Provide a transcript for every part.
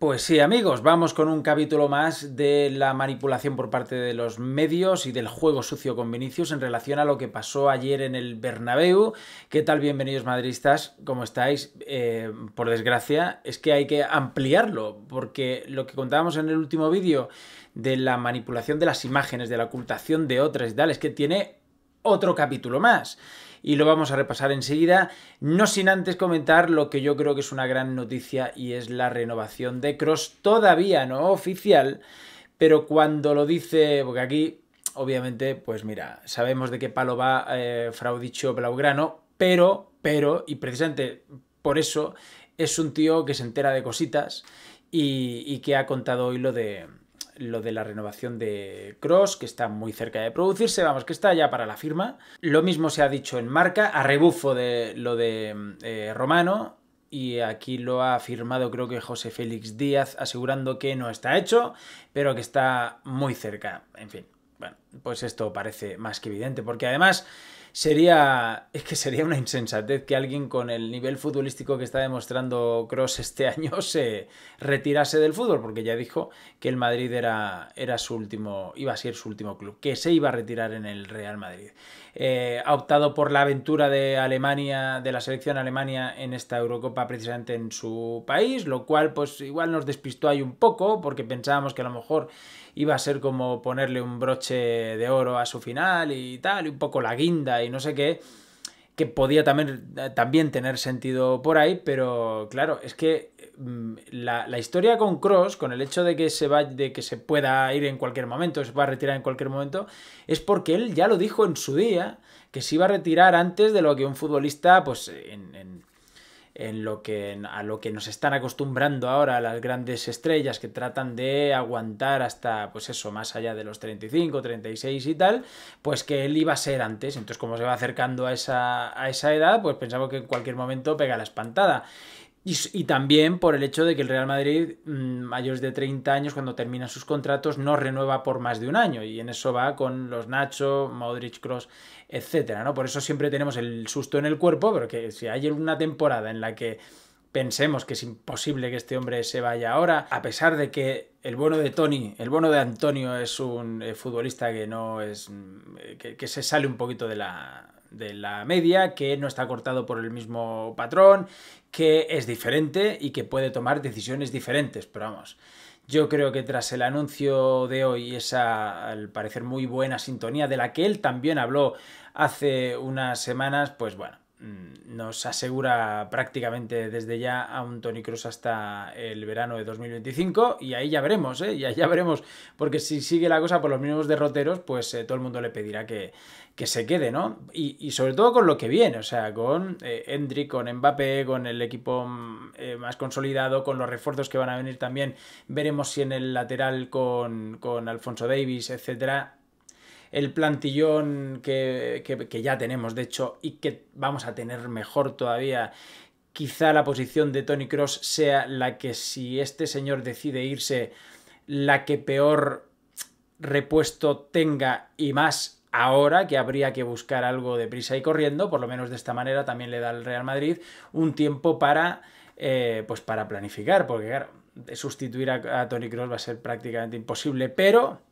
Pues sí, amigos, vamos con un capítulo más de la manipulación por parte de los medios y del juego sucio con Vinicius en relación a lo que pasó ayer en el Bernabéu. ¿Qué tal? Bienvenidos madridistas, ¿cómo estáis? Eh, por desgracia, es que hay que ampliarlo, porque lo que contábamos en el último vídeo de la manipulación de las imágenes, de la ocultación de otras y tal, es que tiene otro capítulo más y lo vamos a repasar enseguida, no sin antes comentar lo que yo creo que es una gran noticia y es la renovación de Cross, todavía no oficial, pero cuando lo dice, porque aquí obviamente, pues mira, sabemos de qué palo va eh, Fraudicho Blaugrano, pero, pero, y precisamente por eso es un tío que se entera de cositas y que ha contado hoy lo de, lo de la renovación de Cross, que está muy cerca de producirse, vamos, que está ya para la firma. Lo mismo se ha dicho en marca, a rebufo de lo de eh, Romano, y aquí lo ha afirmado creo que José Félix Díaz, asegurando que no está hecho, pero que está muy cerca. En fin, bueno, pues esto parece más que evidente, porque además sería. Es que sería una insensatez que alguien con el nivel futbolístico que está demostrando Cross este año se retirase del fútbol, porque ya dijo que el Madrid era, era su último. iba a ser su último club, que se iba a retirar en el Real Madrid. Eh, ha optado por la aventura de Alemania, de la selección Alemania en esta Eurocopa precisamente en su país, lo cual pues igual nos despistó ahí un poco porque pensábamos que a lo mejor iba a ser como ponerle un broche de oro a su final y tal, y un poco la guinda y no sé qué que podía también, eh, también tener sentido por ahí, pero claro, es que mm, la, historia con Cross, con el hecho de que se de que se pueda ir en cualquier momento, se va a retirar en cualquier momento, es porque él ya lo dijo en su día, que se iba a retirar antes de lo que un futbolista, pues, en en lo que, a lo que nos están acostumbrando ahora las grandes estrellas que tratan de aguantar hasta, pues eso, más allá de los 35, 36 y tal, pues que él iba a ser antes. Entonces, como se va acercando a esa, a esa edad, pues pensamos que en cualquier momento pega la espantada. Y, también por el hecho de que el Real Madrid, mm, mayores de 30 años, cuando terminan sus contratos, no renueva por más de un año. Y en eso va con los Nacho, Modric, Cross, etcétera, ¿no? Por eso siempre tenemos el susto en el cuerpo, pero que si hay una temporada en la que pensemos que es imposible que este hombre se vaya ahora, a pesar de que el bueno de Tony, el bono de Antonio es un eh, futbolista que no es. Mm, que, que se sale un poquito de la, de la media, que no está cortado por el mismo patrón, que es diferente y que puede tomar decisiones diferentes, pero vamos. Yo creo que tras el anuncio de hoy, esa al parecer muy buena sintonía de la que él también habló hace unas semanas, pues bueno, Mm, nos asegura prácticamente desde ya a un Tony Cruz hasta el verano de 2025 y ahí ya veremos, ¿eh? y ya veremos, porque si sigue la cosa por los mismos derroteros, pues eh, todo el mundo le pedirá que, se quede, ¿no? Y, sobre todo con lo que viene, o sea, con eh, con Mbappé, con el equipo mm, eh, más consolidado, con los refuerzos que van a venir también, veremos si en el lateral con, con Alfonso Davis, etcétera, el plantillón que, ya tenemos, de hecho, y que vamos a tener mejor todavía quizá la posición de Tony Cross sea la que si este señor decide irse, la que peor repuesto tenga y más ahora que habría que buscar algo de prisa y corriendo, por lo menos de esta manera también le da al Real Madrid un tiempo para, eh, pues para planificar, porque claro, sustituir a, a Tony Cross va a ser prácticamente imposible, pero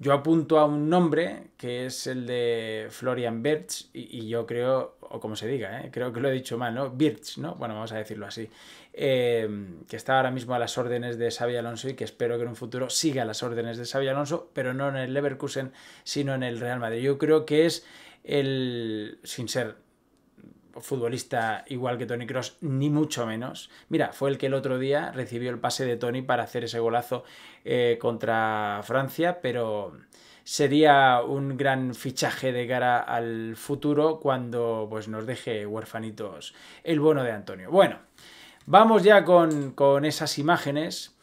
yo apunto a un nombre que es el de Florian Birch y, yo creo, o como se diga, ¿eh? creo que lo he dicho mal, ¿no? Birch, ¿no? Bueno, vamos a decirlo así. Eh, que está ahora mismo a las órdenes de Xavi Alonso y que espero que en un futuro siga a las órdenes de Xavi Alonso, pero no en el Leverkusen, sino en el Real Madrid. Yo creo que es el, sin ser futbolista igual que Tony Cross, ni mucho menos. Mira, fue el que el otro día recibió el pase de Tony para hacer ese golazo eh, contra Francia, pero sería un gran fichaje de cara al futuro cuando pues, nos deje huerfanitos el bono de Antonio. Bueno, vamos ya con, esas imágenes.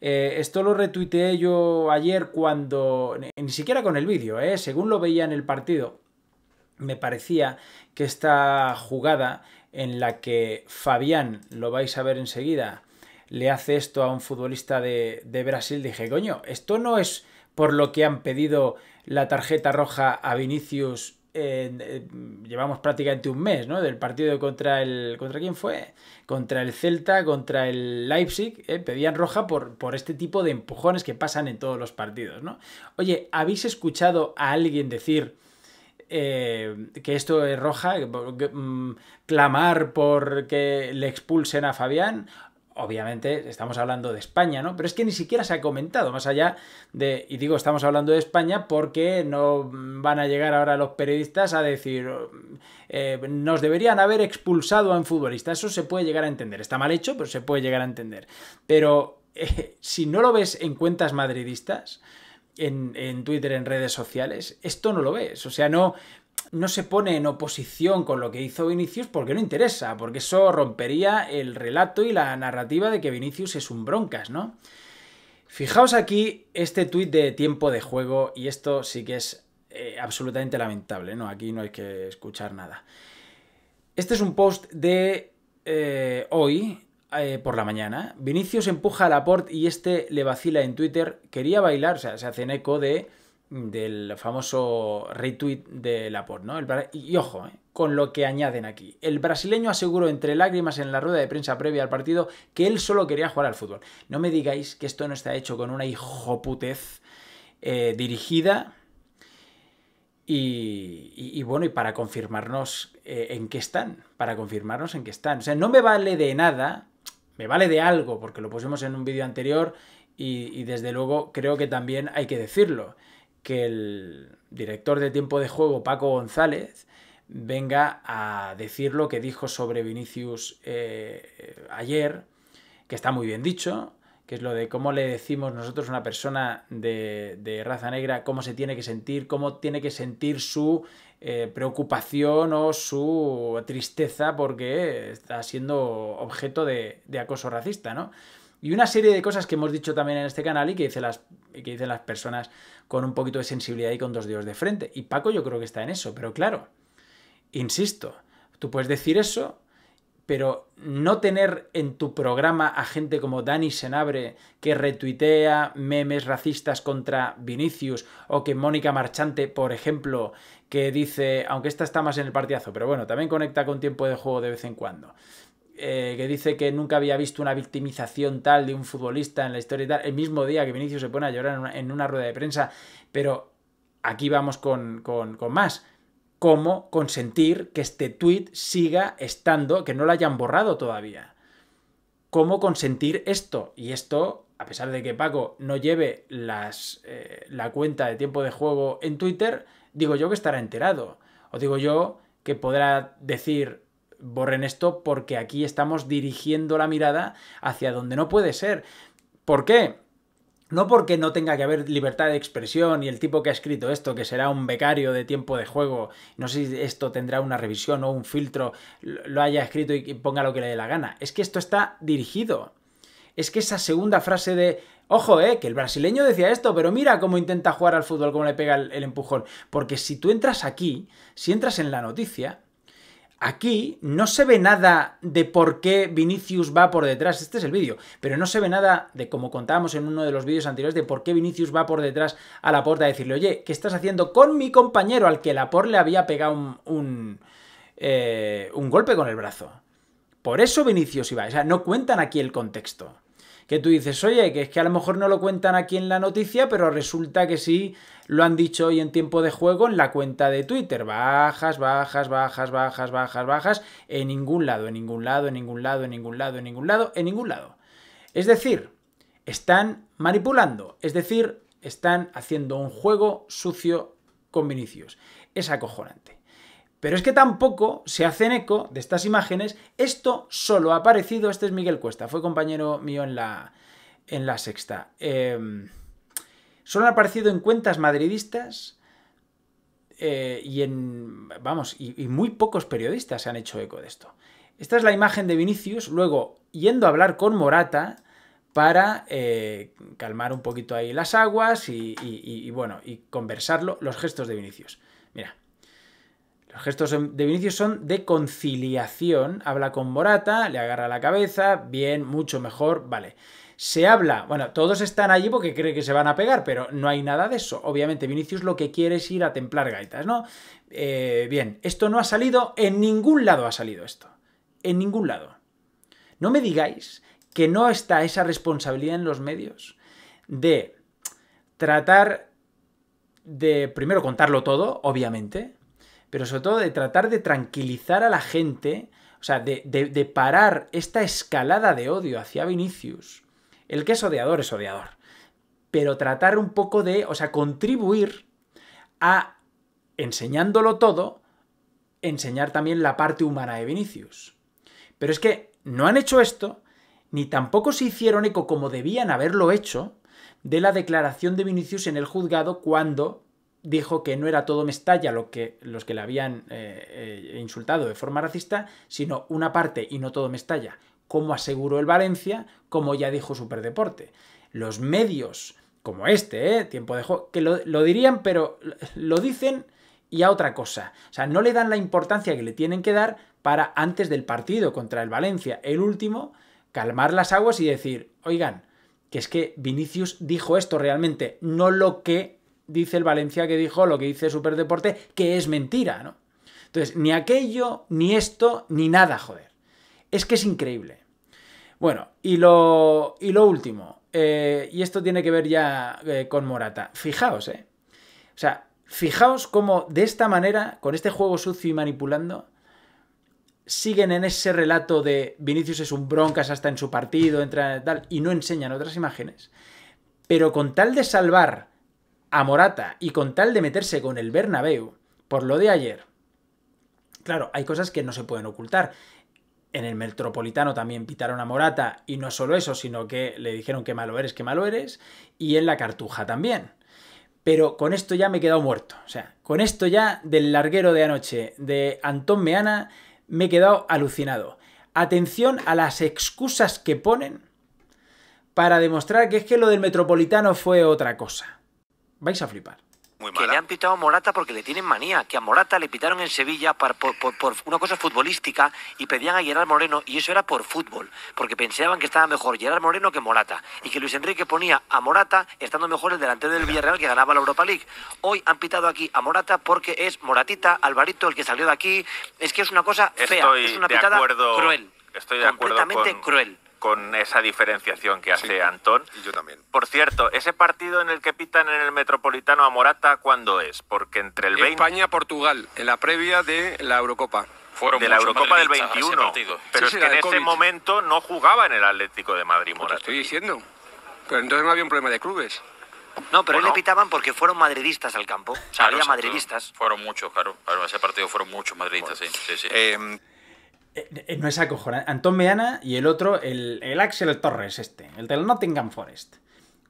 Eh, esto lo retuiteé yo ayer cuando, ni siquiera con el vídeo, eh, según lo veía en el partido me parecía que esta jugada en la que Fabián, lo vais a ver enseguida, le hace esto a un futbolista de, Brasil, dije, coño, esto no es por lo que han pedido la tarjeta roja a Vinicius eh, llevamos prácticamente un mes, ¿no? Del partido contra el. ¿Contra quién fue? Contra el Celta, contra el Leipzig, eh, pedían roja por, por este tipo de empujones que pasan en todos los partidos, ¿no? Oye, ¿habéis escuchado a alguien decir eh, que esto es roja, mm, clamar por que le expulsen a Fabián. Obviamente estamos hablando de España, ¿no? Pero es que ni siquiera se ha comentado, más allá de, y digo, estamos hablando de España porque no van a llegar ahora los periodistas a decir, eh, nos deberían haber expulsado a un futbolista. Eso se puede llegar a entender. Está mal hecho, pero se puede llegar a entender. Pero eh, si no lo ves en cuentas madridistas, en, Twitter, en redes sociales, esto no lo ves. O sea, no, no se pone en oposición con lo que hizo Vinicius porque no interesa, porque eso rompería el relato y la narrativa de que Vinicius es un broncas, ¿no? Fijaos aquí este tuit de tiempo de juego y esto sí que es eh, absolutamente lamentable, ¿no? Aquí no hay que escuchar nada. Este es un post de eh, hoy eh, por la mañana, Vinicius empuja a Laporte y este le vacila en Twitter, quería bailar, o sea, se hacen eco de, mm, del famoso retweet de Laporte, ¿no? y, ojo, eh, con lo que añaden aquí. El brasileño aseguró entre lágrimas en la rueda de prensa previa al partido que él solo quería jugar al fútbol. No me digáis que esto no está hecho con una hijoputez eh, dirigida y, bueno, y para confirmarnos eh, en qué están, para confirmarnos en qué están. O sea, no me vale de nada me vale de algo, porque lo pusimos en un vídeo anterior y, desde luego creo que también hay que decirlo, que el director de tiempo de juego, Paco González, venga a decir lo que dijo sobre Vinicius eh, ayer, que está muy bien dicho, que es lo de cómo le decimos nosotros a una persona de, raza negra cómo se tiene que sentir, cómo tiene que sentir su eh, preocupación o su tristeza porque está siendo objeto de, acoso racista, ¿no? Y una serie de cosas que hemos dicho también en este canal y que, dicen las, que dicen las personas con un poquito de sensibilidad y con dos dedos de frente. Y Paco yo creo que está en eso, pero claro, insisto, tú puedes decir eso, pero no tener en tu programa a gente como Dani Senabre, que retuitea memes racistas contra Vinicius, o que Mónica Marchante, por ejemplo, que dice, aunque esta está más en el partidazo, pero bueno, también conecta con tiempo de juego de vez en cuando. Eh, que dice que nunca había visto una victimización tal de un futbolista en la historia y tal, el mismo día que Vinicius se pone a llorar en una, rueda de prensa, pero aquí vamos con más cómo consentir que este tweet siga estando, que no lo hayan borrado todavía. ¿Cómo consentir esto? Y esto, a pesar de que Paco no lleve las, eh, la cuenta de tiempo de juego en Twitter, digo yo que estará enterado. O digo yo que podrá decir, borren esto porque aquí estamos dirigiendo la mirada hacia donde no puede ser. ¿Por qué? No porque no tenga que haber libertad de expresión y el tipo que ha escrito esto, que será un becario de tiempo de juego, no sé si esto tendrá una revisión o un filtro, lo haya escrito y ponga lo que le dé la gana. Es que esto está dirigido. Es que esa segunda frase de, ojo, eh, que el brasileño decía esto, pero mira cómo intenta jugar al fútbol, cómo le pega el, el empujón. Porque si tú entras aquí, si entras en la noticia, Aquí no se ve nada de por qué Vinicius va por detrás, este es el vídeo, pero no se ve nada de, como contábamos en uno de los vídeos anteriores, de por qué Vinicius va por detrás a puerta a decirle, oye, ¿qué estás haciendo con mi compañero al que por le había pegado un, eh, un golpe con el brazo? Por eso Vinicius iba, o sea, no cuentan aquí el contexto que tú dices, oye, que es que a lo mejor no lo cuentan aquí en la noticia, pero resulta que sí lo han dicho hoy en tiempo de juego en la cuenta de Twitter. Bajas, bajas, bajas, bajas, bajas, bajas, en ningún lado, en ningún lado, en ningún lado, en ningún lado, en ningún lado, en ningún lado. Es decir, están manipulando, es decir, están haciendo un juego sucio con Vinicius. Es acojonante. Pero es que tampoco se hacen eco de estas imágenes. Esto solo ha aparecido, este es Miguel Cuesta, fue compañero mío en la, en la sexta. Em, solo han aparecido en cuentas madridistas eh, y en, vamos, y, muy pocos periodistas se han hecho eco de esto. Esta es la imagen de Vinicius, luego yendo a hablar con Morata para eh, calmar un poquito ahí las aguas y, y, bueno, y conversarlo, los gestos de Vinicius. Mira gestos de Vinicius son de conciliación. Habla con Morata, le agarra la cabeza, bien, mucho mejor, vale. Se habla, bueno, todos están allí porque cree que se van a pegar, pero no hay nada de eso. Obviamente, Vinicius lo que quiere es ir a templar gaitas, ¿no? Eh, bien, esto no ha salido, en ningún lado ha salido esto. En ningún lado. No me digáis que no está esa responsabilidad en los medios de tratar de primero contarlo todo, obviamente, pero sobre todo de tratar de tranquilizar a la gente, o sea, de, parar esta escalada de odio hacia Vinicius. El que es odiador es odiador, pero tratar un poco de, o sea, contribuir a, enseñándolo todo, enseñar también la parte humana de Vinicius. Pero es que no han hecho esto, ni tampoco se hicieron eco como debían haberlo hecho de la declaración de Vinicius en el juzgado cuando dijo que no era todo Mestalla lo que, los que le habían eh, eh, insultado de forma racista, sino una parte y no todo Mestalla, como aseguró el Valencia, como ya dijo Superdeporte. Los medios, como este, eh, Tiempo de que lo, lo dirían, pero lo dicen y a otra cosa. O sea, no le dan la importancia que le tienen que dar para antes del partido contra el Valencia, el último, calmar las aguas y decir, oigan, que es que Vinicius dijo esto realmente, no lo que dice el Valencia que dijo lo que dice Superdeporte, que es mentira, ¿no? Entonces, ni aquello, ni esto, ni nada, joder. Es que es increíble. Bueno, y lo, y lo último, eh, y esto tiene que ver ya eh, con Morata. Fijaos, ¿eh? O sea, fijaos cómo de esta manera, con este juego sucio y manipulando, siguen en ese relato de Vinicius es un broncas hasta en su partido, entra tal, y no enseñan otras imágenes. Pero con tal de salvar a Morata y con tal de meterse con el Bernabéu por lo de ayer. Claro, hay cosas que no se pueden ocultar. En el Metropolitano también pitaron a Morata y no solo eso, sino que le dijeron que malo eres, que malo eres, y en la Cartuja también. Pero con esto ya me he quedado muerto. O sea, con esto ya del larguero de anoche de Antón Meana me he quedado alucinado. Atención a las excusas que ponen para demostrar que es que lo del Metropolitano fue otra cosa vais a flipar. que le han pitado a Morata porque le tienen manía, que a Morata le pitaron en Sevilla por, una cosa futbolística y pedían a Gerard Moreno y eso era por fútbol, porque pensaban que estaba mejor Gerard Moreno que Morata y que Luis Enrique ponía a Morata estando mejor el delantero del Villarreal que ganaba la Europa League. Hoy han pitado aquí a Morata porque es Moratita, Alvarito el que salió de aquí, es que es una cosa fea, es una pitada cruel. Estoy de completamente acuerdo cruel con esa diferenciación que hace Antón. yo también. Por cierto, ese partido en el que pitan en el Metropolitano a Morata, ¿cuándo es? Porque entre el 20... España-Portugal, en la previa de la Eurocopa. Fueron de la Eurocopa del 21. Pero es que en ese momento no jugaba en el Atlético de Madrid pues Morata. estoy diciendo. Pero entonces no había un problema de clubes. No, pero él le pitaban porque fueron madridistas al campo. había madridistas. Fueron muchos, claro. claro. Ese partido fueron muchos madridistas, sí. sí, sí. Eh, eh, eh, no es acojonante. Antón Meana y el otro, el, el, Axel Torres, este, el del Nottingham Forest.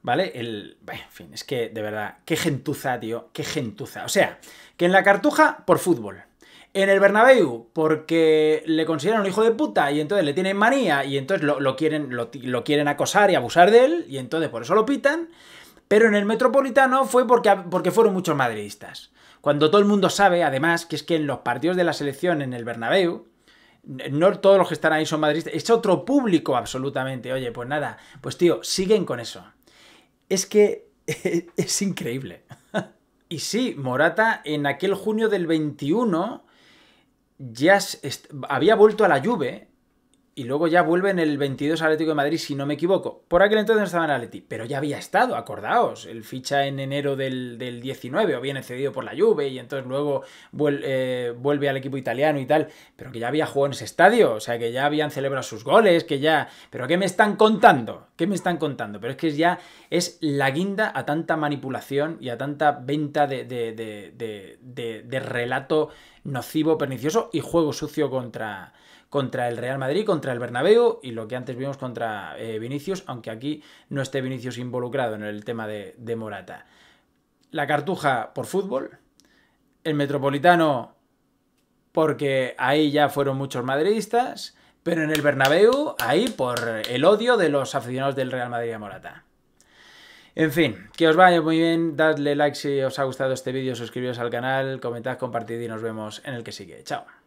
¿Vale? El. en fin, es que de verdad, qué gentuza, tío, qué gentuza. O sea, que en la cartuja, por fútbol. En el Bernabéu, porque le consideran un hijo de puta y entonces le tienen manía y entonces lo, quieren, quieren acosar y abusar de él y entonces por eso lo pitan. Pero en el Metropolitano fue porque, porque fueron muchos madridistas. Cuando todo el mundo sabe, además, que es que en los partidos de la selección en el Bernabéu, no todos los que están ahí son madridistas, es otro público absolutamente. Oye, pues nada, pues tío, siguen con eso. Es que es, increíble. y sí, Morata en aquel junio del 21 ya había vuelto a la lluvia y luego ya vuelve en el 22 Atlético de Madrid, si no me equivoco. Por aquel entonces no estaba en Atleti, pero ya había estado, acordaos. El ficha en enero del, 19, o bien cedido por la Juve, y entonces luego eh, vuelve, al equipo italiano y tal, pero que ya había jugado en ese estadio, o sea, que ya habían celebrado sus goles, que ya... ¿Pero qué me están contando? ¿Qué me están contando? Pero es que ya es la guinda a tanta manipulación y a tanta venta de, de, de relato nocivo, pernicioso y juego sucio contra contra el Real Madrid, contra el Bernabéu y lo que antes vimos contra eh, Vinicius, aunque aquí no esté Vinicius involucrado en el tema de, Morata. La Cartuja por fútbol, el Metropolitano porque ahí ya fueron muchos madridistas, pero en el Bernabéu ahí por el odio de los aficionados del Real Madrid a Morata. En fin, que os vaya muy bien, dadle like si os ha gustado este vídeo, suscribiros al canal, comentad, compartid y nos vemos en el que sigue. Chao.